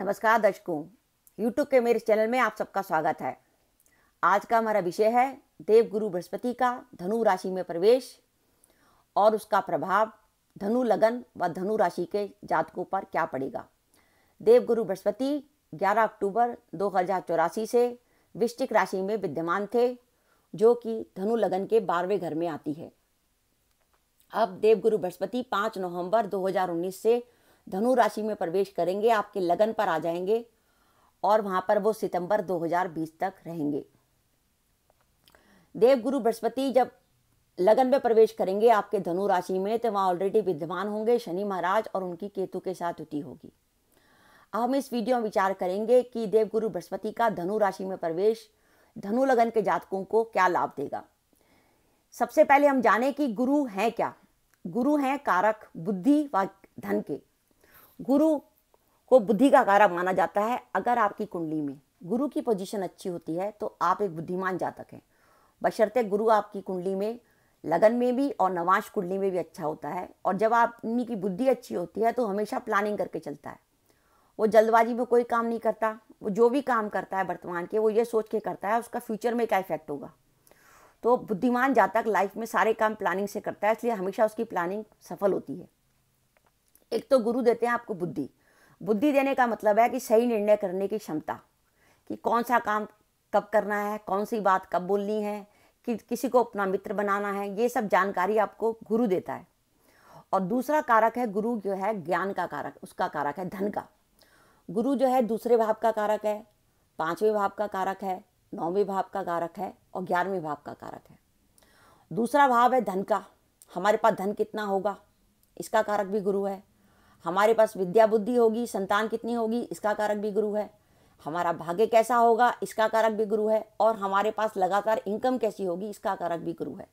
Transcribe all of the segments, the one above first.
नमस्कार दर्शकों यूट्यूब के मेरे चैनल में आप सबका स्वागत है आज का हमारा विषय है देवगुरु बृहस्पति का धनु राशि में प्रवेश और उसका प्रभाव धनु लगन व धनु राशि के जातकों पर क्या पड़ेगा देव गुरु बृहस्पति 11 अक्टूबर दो से वृश्चिक राशि में विद्यमान थे जो कि धनु लगन के बारहवें घर में आती है अब देवगुरु बृहस्पति 5 नवंबर 2019 से धनु राशि में प्रवेश करेंगे आपके लगन पर आ जाएंगे और वहां पर वो सितंबर 2020 तक रहेंगे देवगुरु बृहस्पति जब लगन में प्रवेश करेंगे आपके धनु राशि में तो वहाँ ऑलरेडी विद्यमान होंगे शनि महाराज और उनकी केतु के साथ युति होगी अब हम इस वीडियो में विचार करेंगे कि देवगुरु बृहस्पति का धनु राशि में प्रवेश धनु लगन के जातकों को क्या लाभ देगा सबसे पहले हम जाने कि गुरु हैं क्या गुरु हैं कारक बुद्धि व धन के गुरु को बुद्धि का कारक माना जाता है अगर आपकी कुंडली में गुरु की पोजीशन अच्छी होती है तो आप एक बुद्धिमान जातक हैं बशर्ते गुरु आपकी कुंडली में लगन में भी और नवाश कुंडली में भी अच्छा होता है और जब आप की बुद्धि अच्छी होती है तो हमेशा प्लानिंग करके चलता है वो जल्दबाजी में कोई काम नहीं करता वो जो भी काम करता है वर्तमान के वो ये सोच के करता है उसका फ्यूचर में क्या इफेक्ट होगा तो बुद्धिमान जातक लाइफ में सारे काम प्लानिंग से करता है इसलिए हमेशा उसकी प्लानिंग सफल होती है एक तो गुरु देते हैं आपको बुद्धि बुद्धि देने का मतलब है कि सही निर्णय करने की क्षमता कि कौन सा काम कब करना है कौन सी बात कब बोलनी है कि किसी को अपना मित्र बनाना है ये सब जानकारी आपको गुरु देता है और दूसरा कारक है गुरु जो है ज्ञान का कारक उसका कारक है धन का गुरु जो है दूसरे भाव का कारक है पांचवें भाव का कारक है नौवें भाव का कारक है और ग्यारहवें भाव का कारक है दूसरा भाव है धन का हमारे पास धन कितना होगा इसका कारक भी गुरु है हमारे पास विद्या बुद्धि होगी संतान कितनी होगी इसका कारक भी गुरु है हमारा भाग्य कैसा होगा इसका कारक भी गुरु है और हमारे पास लगातार इनकम कैसी होगी इसका कारक भी गुरु है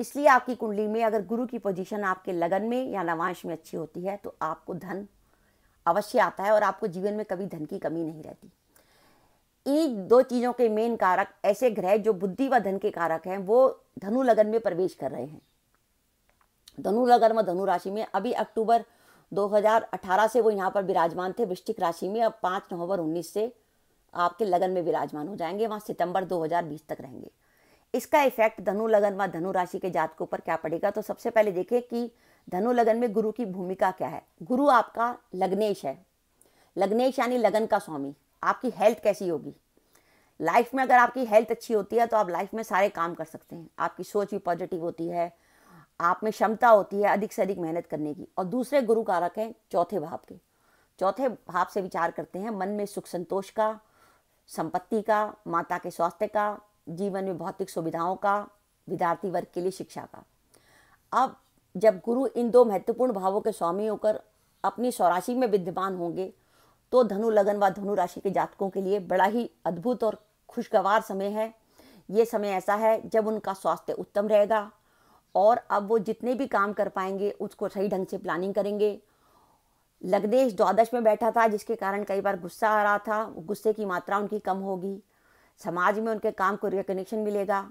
इसलिए आपकी कुंडली में अगर गुरु की पोजीशन आपके लगन में या नवांश में अच्छी होती है तो आपको धन अवश्य आता है और आपको जीवन में कभी धन की कमी नहीं रहती इन दो चीज़ों के मेन कारक ऐसे ग्रह जो बुद्धि व धन के कारक हैं वो धनु लगन में प्रवेश कर रहे हैं धनु लगन व धनु राशि में अभी अक्टूबर 2018 से वो यहाँ पर विराजमान थे वृश्चिक राशि में अब 5 नवंबर 19 से आपके लगन में विराजमान हो जाएंगे वहाँ सितंबर 2020 तक रहेंगे इसका इफेक्ट धनु लगन व धनु राशि के जातकों पर क्या पड़ेगा तो सबसे पहले देखें कि धनु लगन में गुरु की भूमिका क्या है गुरु आपका लग्नेश है लग्नेश यानी लगन का स्वामी आपकी हेल्थ कैसी होगी लाइफ में अगर आपकी हेल्थ अच्छी होती है तो आप लाइफ में सारे काम कर सकते हैं आपकी सोच भी पॉजिटिव होती है आप में क्षमता होती है अधिक से अधिक मेहनत करने की और दूसरे गुरु कारक हैं चौथे भाव के चौथे भाव से विचार करते हैं मन में सुख संतोष का संपत्ति का माता के स्वास्थ्य का जीवन में भौतिक सुविधाओं का विद्यार्थी वर्ग के लिए शिक्षा का अब जब गुरु इन दो महत्वपूर्ण भावों के स्वामी होकर अपनी स्वराशि में विद्यमान होंगे तो धनु लगन व धनु राशि के जातकों के लिए बड़ा ही अद्भुत और खुशगवार समय है ये समय ऐसा है जब उनका स्वास्थ्य उत्तम रहेगा और अब वो जितने भी काम कर पाएंगे उसको सही ढंग से प्लानिंग करेंगे लग्नेश द्वादश में बैठा था जिसके कारण कई बार गुस्सा आ रहा था गुस्से की मात्रा उनकी कम होगी समाज में उनके काम को रिकग्निशन मिलेगा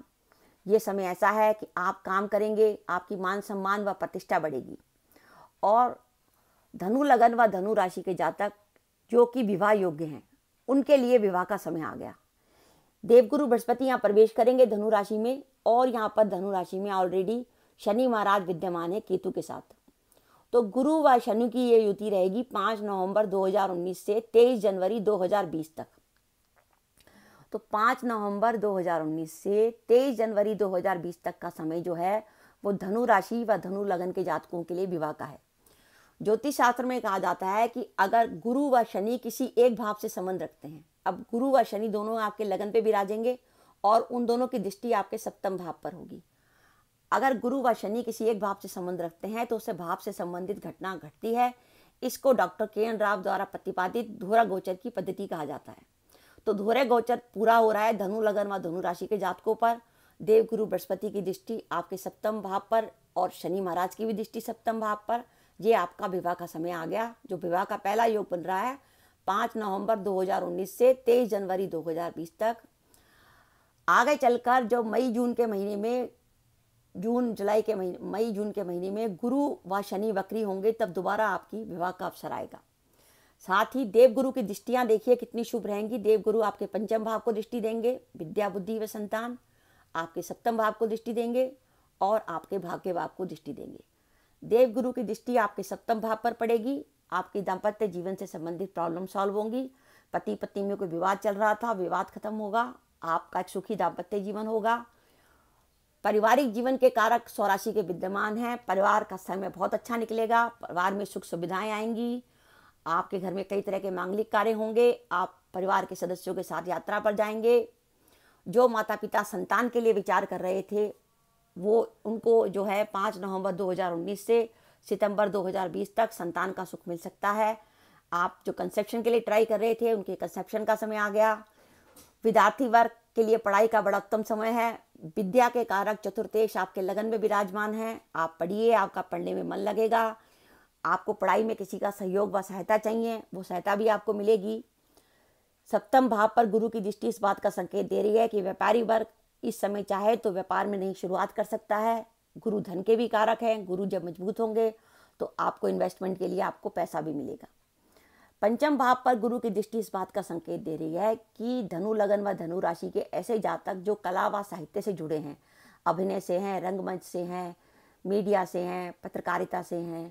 ये समय ऐसा है कि आप काम करेंगे आपकी मान सम्मान व प्रतिष्ठा बढ़ेगी और धनु लगन व धनु राशि के जातक जो कि विवाह योग्य हैं उनके लिए विवाह का समय आ गया देवगुरु बृहस्पति यहाँ प्रवेश करेंगे धनु राशि में और यहाँ पर धनु राशि में ऑलरेडी शनि महाराज विद्यमान है केतु के साथ तो गुरु व शनि की ये युति रहेगी पाँच नवंबर 2019 से तेईस जनवरी 2020 तक तो पाँच नवंबर 2019 से तेईस जनवरी 2020 तक का समय जो है वो धनु राशि व धनु लगन के जातकों के लिए विवाह का है ज्योतिष शास्त्र में कहा जाता है कि अगर गुरु व शनि किसी एक भाव से संबंध रखते हैं अब गुरु व शनि दोनों आपके लगन पे विराजेंगे और उन दोनों की दृष्टि आपके सप्तम भाव पर होगी अगर गुरु व शनि किसी एक भाव से संबंध रखते हैं तो उसे भाव से संबंधित घटना घटती है इसको डॉक्टर के एन राव द्वारा प्रतिपादित धोरा गोचर की पद्धति कहा जाता है तो धोरे गोचर पूरा हो रहा है धनु लगन व धनु राशि के जातकों पर देव गुरु बृहस्पति की दृष्टि आपके सप्तम भाव पर और शनि महाराज की भी दृष्टि सप्तम भाव पर ये आपका विवाह का समय आ गया जो विवाह का पहला योग बन रहा है पाँच नवंबर 2019 से तेईस जनवरी 2020 तक आगे चलकर जब मई जून के महीने में जून जुलाई के महीने मई जून के महीने में गुरु व शनि वक्री होंगे तब दोबारा आपकी विवाह का अवसर आएगा साथ ही देवगुरु की दृष्टियाँ देखिए कितनी शुभ रहेंगी देवगुरु आपके पंचम भाव को दृष्टि देंगे विद्या बुद्धि व संतान आपके सप्तम भाव को दृष्टि देंगे और आपके भाग्य भाव को दृष्टि देंगे देवगुरु की दृष्टि आपके सप्तम भाव पर पड़ेगी आपकी दाम्पत्य जीवन से संबंधित प्रॉब्लम सॉल्व होंगी पति पत्नी में कोई विवाद चल रहा था विवाद खत्म होगा आपका एक सुखी दाम्पत्य जीवन होगा पारिवारिक जीवन के कारक स्वराशि के विद्यमान हैं परिवार का समय बहुत अच्छा निकलेगा परिवार में सुख सुविधाएं आएंगी आपके घर में कई तरह के मांगलिक कार्य होंगे आप परिवार के सदस्यों के साथ यात्रा पर जाएंगे जो माता पिता संतान के लिए विचार कर रहे थे वो उनको जो है पाँच नवंबर 2019 से सितंबर 2020 तक संतान का सुख मिल सकता है आप जो कंसेप्शन के लिए ट्राई कर रहे थे उनके कंसेप्शन का समय आ गया विद्यार्थी वर्ग के लिए पढ़ाई का बड़ा उत्तम समय है विद्या के कारक चतुर्थेश आपके लगन में विराजमान है आप पढ़िए आपका पढ़ने में मन लगेगा आपको पढ़ाई में किसी का सहयोग व सहायता चाहिए वो सहायता भी आपको मिलेगी सप्तम भाव पर गुरु की दृष्टि इस बात का संकेत दे रही है कि व्यापारी वर्ग इस समय चाहे तो व्यापार में नहीं शुरुआत कर सकता है गुरु धन के भी कारक हैं गुरु जब मजबूत होंगे तो आपको इन्वेस्टमेंट के लिए आपको पैसा भी मिलेगा पंचम भाव पर गुरु की दृष्टि इस बात का संकेत दे रही है कि धनु लगन व धनु राशि के ऐसे जातक जो कला व साहित्य से जुड़े हैं अभिनय से हैं रंगमंच से हैं मीडिया से हैं पत्रकारिता से हैं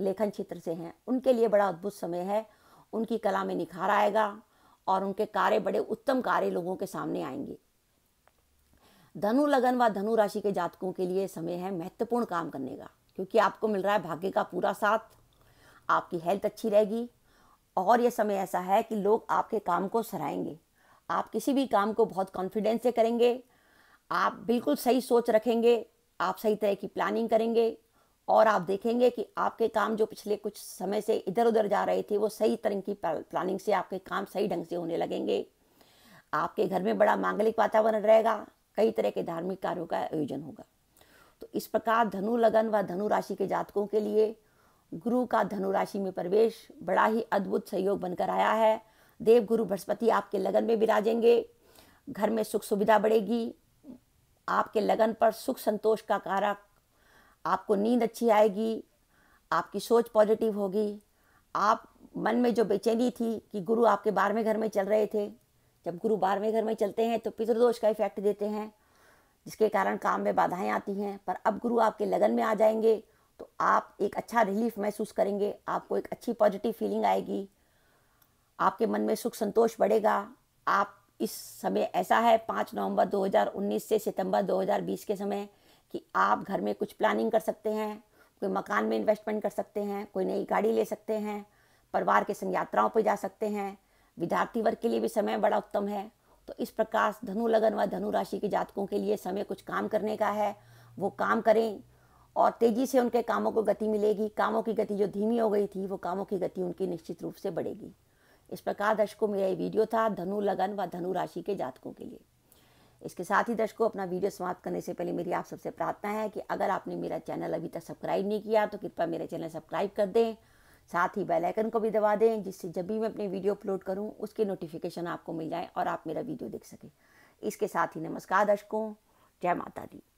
लेखन क्षेत्र से हैं उनके लिए बड़ा अद्भुत समय है उनकी कला में निखार आएगा और उनके कार्य बड़े उत्तम कार्य लोगों के सामने आएंगे धनु लगन व धनु राशि के जातकों के लिए समय है महत्वपूर्ण काम करने का क्योंकि आपको मिल रहा है भाग्य का पूरा साथ आपकी हेल्थ अच्छी रहेगी और यह समय ऐसा है कि लोग आपके काम को सराहेंगे आप किसी भी काम को बहुत कॉन्फिडेंस से करेंगे आप बिल्कुल सही सोच रखेंगे आप सही तरह की प्लानिंग करेंगे और आप देखेंगे कि आपके काम जो पिछले कुछ समय से इधर उधर जा रहे थे वो सही तरह की प्लानिंग से आपके काम सही ढंग से होने लगेंगे आपके घर में बड़ा मांगलिक वातावरण रहेगा कई तरह के धार्मिक कार्यों का आयोजन होगा तो इस प्रकार धनु लगन व धनु राशि के जातकों के लिए गुरु का धनु राशि में प्रवेश बड़ा ही अद्भुत सहयोग बनकर आया है देव गुरु बृहस्पति आपके लगन में विराजेंगे घर में सुख सुविधा बढ़ेगी आपके लगन पर सुख संतोष का कारक आपको नींद अच्छी आएगी आपकी सोच पॉजिटिव होगी आप मन में जो बेचैनी थी कि गुरु आपके बारहवें घर में चल रहे थे जब गुरु बारहवें घर में चलते हैं तो पितृदोष का इफेक्ट देते हैं जिसके कारण काम में बाधाएं आती हैं पर अब गुरु आपके लगन में आ जाएंगे तो आप एक अच्छा रिलीफ महसूस करेंगे आपको एक अच्छी पॉजिटिव फीलिंग आएगी आपके मन में सुख संतोष बढ़ेगा आप इस समय ऐसा है पाँच नवंबर 2019 से सितंबर 2020 के समय कि आप घर में कुछ प्लानिंग कर सकते हैं कोई मकान में इन्वेस्टमेंट कर सकते हैं कोई नई गाड़ी ले सकते हैं परिवार के संग यात्राओं पर जा सकते हैं विद्यार्थी वर्ग के लिए भी समय बड़ा उत्तम है तो इस प्रकार धनु लगन व धनु राशि के जातकों के लिए समय कुछ काम करने का है वो काम करें और तेजी से उनके कामों को गति मिलेगी कामों की गति जो धीमी हो गई थी वो कामों की गति उनकी निश्चित रूप से बढ़ेगी इस प्रकार दर्शकों मेरा ये वीडियो था धनु लगन व धनु राशि के जातकों के लिए इसके साथ ही दर्शकों अपना वीडियो समाप्त करने से पहले मेरी आप सबसे प्रार्थना है कि अगर आपने मेरा चैनल अभी तक सब्सक्राइब नहीं किया तो कृपया मेरा चैनल सब्सक्राइब कर दें साथ ही बेल आइकन को भी दबा दें जिससे जब भी मैं अपनी वीडियो अपलोड करूं उसके नोटिफिकेशन आपको मिल जाए और आप मेरा वीडियो देख सकें इसके साथ ही नमस्कार दर्शकों जय माता दी